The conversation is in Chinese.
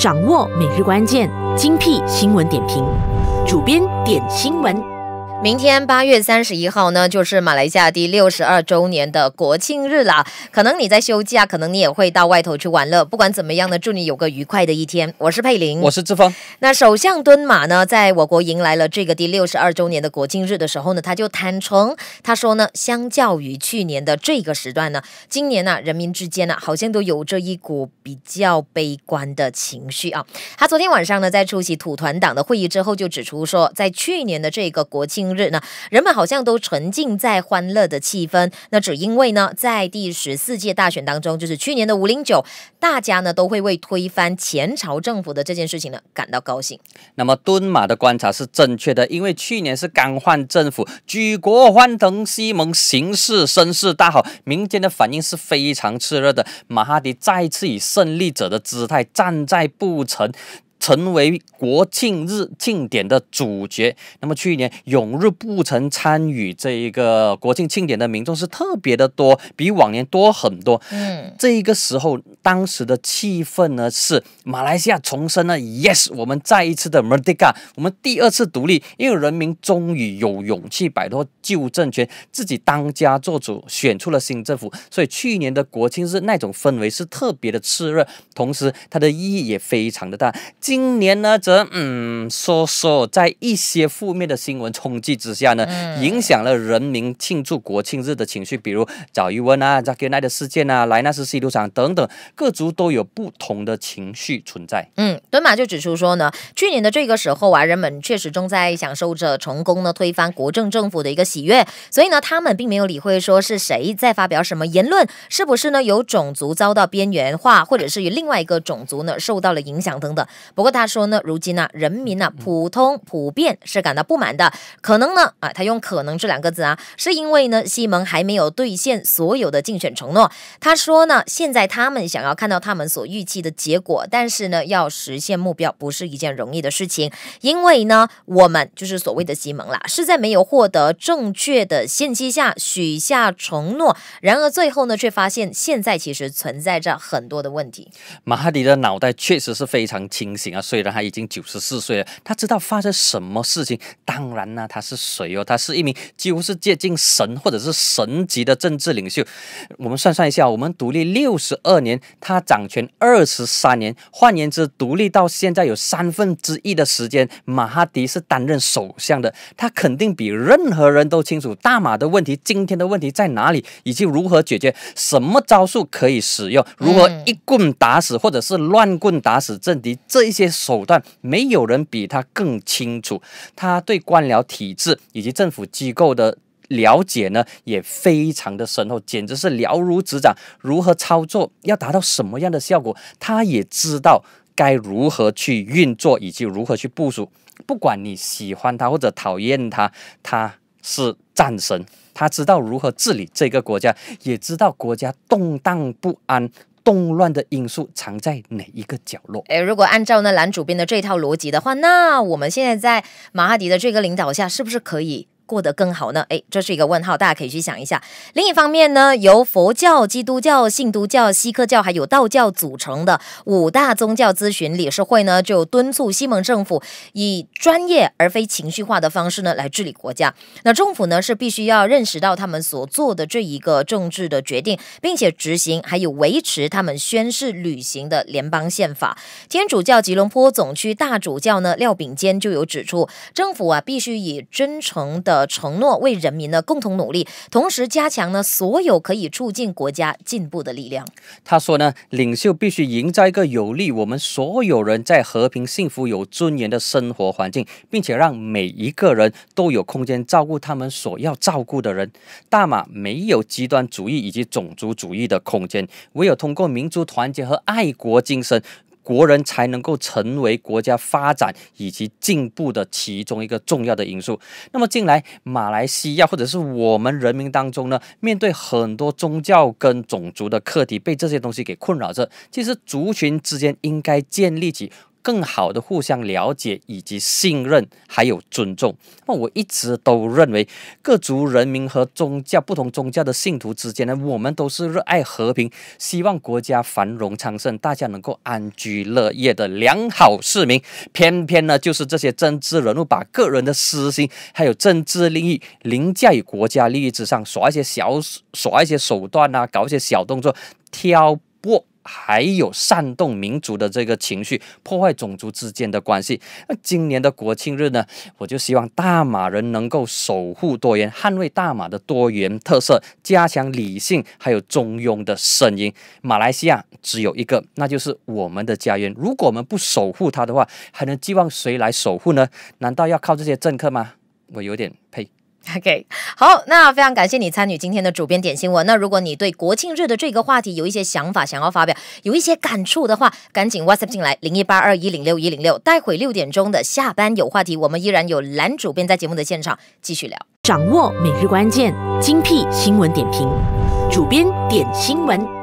掌握每日关键精辟新闻点评，主编点新闻。明天八月三十一号呢，就是马来西亚第六十二周年的国庆日了。可能你在休假，可能你也会到外头去玩乐。不管怎么样呢，祝你有个愉快的一天。我是佩林，我是志峰。那首相敦马呢，在我国迎来了这个第六十二周年的国庆日的时候呢，他就坦诚，他说呢，相较于去年的这个时段呢，今年呢，人民之间呢，好像都有着一股比较悲观的情绪啊。他昨天晚上呢，在出席土团党的会议之后，就指出说，在去年的这个国庆。日呢，人们好像都沉浸在欢乐的气氛。那只因为呢，在第十四届大选当中，就是去年的五零九，大家呢都会为推翻前朝政府的这件事情呢感到高兴。那么，敦马的观察是正确的，因为去年是刚换政府，举国欢腾，西蒙形势声势大好，民间的反应是非常炽热的。马哈迪再次以胜利者的姿态站在布城。成为国庆日庆典的主角。那么去年涌入不曾参与这一个国庆庆典的民众是特别的多，比往年多很多。嗯，这一个时候当时的气氛呢是马来西亚重申了 “Yes，我们再一次的 Merdeka，我们第二次独立，因为人民终于有勇气摆脱旧政权，自己当家作主，选出了新政府。所以去年的国庆日那种氛围是特别的炽热，同时它的意义也非常的大。今年呢，则嗯，说说在一些负面的新闻冲击之下呢，影响了人民庆祝国庆日的情绪，比如早于温啊、扎克奈的事件啊、莱纳斯西赌场等等，各族都有不同的情绪存在。嗯，敦马就指出说呢，去年的这个时候啊，人们确实正在享受着成功呢推翻国政政府的一个喜悦，所以呢，他们并没有理会说是谁在发表什么言论，是不是呢有种族遭到边缘化，或者是与另外一个种族呢受到了影响等等。不过他说呢，如今呢，人民呢，普通普遍是感到不满的。可能呢，啊，他用“可能”这两个字啊，是因为呢，西蒙还没有兑现所有的竞选承诺。他说呢，现在他们想要看到他们所预期的结果，但是呢，要实现目标不是一件容易的事情，因为呢，我们就是所谓的西蒙啦，是在没有获得正确的信息下许下承诺，然而最后呢，却发现现在其实存在着很多的问题。马哈迪的脑袋确实是非常清醒。啊，虽然他已经九十四岁了，他知道发生什么事情。当然呢，他是谁哦？他是一名几乎是接近神或者是神级的政治领袖。我们算算一下，我们独立六十二年，他掌权二十三年。换言之，独立到现在有三分之一的时间，马哈迪是担任首相的。他肯定比任何人都清楚大马的问题，今天的问题在哪里，以及如何解决，什么招数可以使用，如何一棍打死或者是乱棍打死政敌，这一。这些手段，没有人比他更清楚。他对官僚体制以及政府机构的了解呢，也非常的深厚，简直是了如指掌。如何操作，要达到什么样的效果，他也知道该如何去运作以及如何去部署。不管你喜欢他或者讨厌他，他是战神，他知道如何治理这个国家，也知道国家动荡不安。动乱的因素藏在哪一个角落？诶，如果按照呢蓝主编的这套逻辑的话，那我们现在在马哈迪的这个领导下，是不是可以？过得更好呢？哎，这是一个问号，大家可以去想一下。另一方面呢，由佛教、基督教、信督教、锡克教还有道教组成的五大宗教咨询理事会呢，就敦促西蒙政府以专业而非情绪化的方式呢来治理国家。那政府呢是必须要认识到他们所做的这一个政治的决定，并且执行还有维持他们宣誓履行的联邦宪法。天主教吉隆坡总区大主教呢廖炳坚就有指出，政府啊必须以真诚的。承诺为人民的共同努力，同时加强呢所有可以促进国家进步的力量。他说呢，领袖必须营造一个有利我们所有人在和平、幸福、有尊严的生活环境，并且让每一个人都有空间照顾他们所要照顾的人。大马没有极端主义以及种族主义的空间，唯有通过民族团结和爱国精神。国人才能够成为国家发展以及进步的其中一个重要的因素。那么，近来马来西亚或者是我们人民当中呢，面对很多宗教跟种族的课题，被这些东西给困扰着。其实，族群之间应该建立起。更好的互相了解以及信任，还有尊重。那我一直都认为，各族人民和宗教不同宗教的信徒之间呢，我们都是热爱和平，希望国家繁荣昌盛，大家能够安居乐业的良好市民。偏偏呢，就是这些政治人物把个人的私心还有政治利益凌驾于国家利益之上，耍一些小耍一些手段啊，搞一些小动作，挑拨。还有煽动民族的这个情绪，破坏种族之间的关系。那今年的国庆日呢？我就希望大马人能够守护多元，捍卫大马的多元特色，加强理性还有中庸的声音。马来西亚只有一个，那就是我们的家园。如果我们不守护它的话，还能寄望谁来守护呢？难道要靠这些政客吗？我有点呸。OK，好，那非常感谢你参与今天的主编点新闻。那如果你对国庆日的这个话题有一些想法，想要发表，有一些感触的话，赶紧 WhatsApp 进来零一八二一零六一零六。待会六点钟的下班有话题，我们依然有蓝主编在节目的现场继续聊，掌握每日关键，精辟新闻点评，主编点新闻。